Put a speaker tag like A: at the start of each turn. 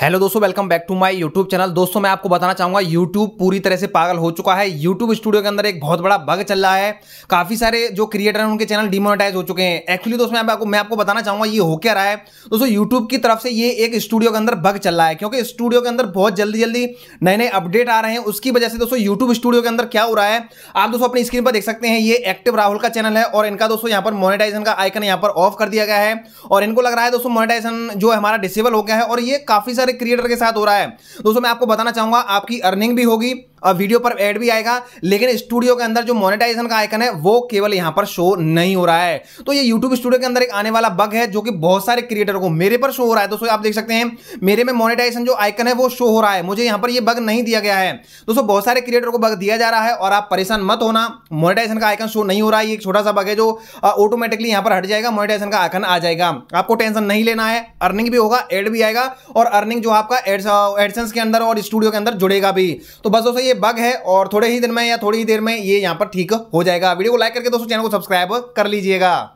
A: hello दोस्तों welcome back to my YouTube channel दोस्तों मैं आपको बताना चाहूंगा यूट्यूब पूरी तरह से पागल हो चुका है यूट्यूब स्टूडियो के अंदर एक बहुत बड़ा बग चल रहा है काफ़ी सारे जो क्रिएटर हैं उनके चैनल डिमोनेटाइज हो चुके हैं एक्चुअली दोस्तों मैं आपको मैं आपको बताना चाहूंगा ये हो क्या रहा है दोस्तों यूट्यूब की तरफ से ये एक स्टूडियो के अंदर बग चल रहा है क्योंकि स्टूडियो के अंदर बहुत जल्दी जल्दी नए नए अपडेट आ रहे हैं उसकी वजह से दोस्तों यूट्यूब स्टूडियो के अंदर क्या हो रहा है आप दोस्तों अपनी स्क्रीन पर देख सकते हैं ये एक्टिव राहुल का चैनल है और इनका दोस्तों यहाँ पर मोनिटाइजन का आइकन यहाँ पर ऑफ कर दिया गया है और इनको लग रहा है दोस्तों मोनिटाइजन जो हमारा डिसेबल हो गया है और ये काफ़ी सारे सारे क्रिएटर के साथ हो रहा है दोस्तों मैं आपको बताना चाहूंगा आपकी अर्निंग भी होगी अब वीडियो पर एड भी आएगा लेकिन स्टूडियो के अंदर जो मोनेटाइजेशन का आइकन है वो केवल यहां पर शो नहीं हो रहा है तो ये यूट्यूब स्टूडियो के अंदर एक आने वाला बग है जो कि बहुत सारे क्रिएटर को मेरे पर शो हो रहा है दोस्तों आप देख सकते हैं मेरे में मोनेटाइजेशन जो आइकन है वो शो हो रहा है मुझे यहां पर यह बग नहीं दिया गया है दोस्तों बहुत सारे क्रिएटर को बग दिया जा रहा है और आप परेशान मत होना मोनिटाइजेशन का आइकन शो नहीं हो रहा है एक छोटा सा बग है जो ऑटोमेटिकली यहां पर हट जाएगा मोनिटाइजेशन का आइकन आ जाएगा आपको टेंशन नहीं लेना है अर्निंग भी होगा एड भी आएगा और अर्निंग जो आपका एडसेंस के अंदर और स्टूडियो के अंदर जुड़ेगा भी तो बस दोस्तों ये बग है और थोड़े ही दिन में या थोड़ी ही देर में ये यहाँ पर ठीक हो जाएगा वीडियो को लाइक करके दोस्तों चैनल को सब्सक्राइब कर लीजिएगा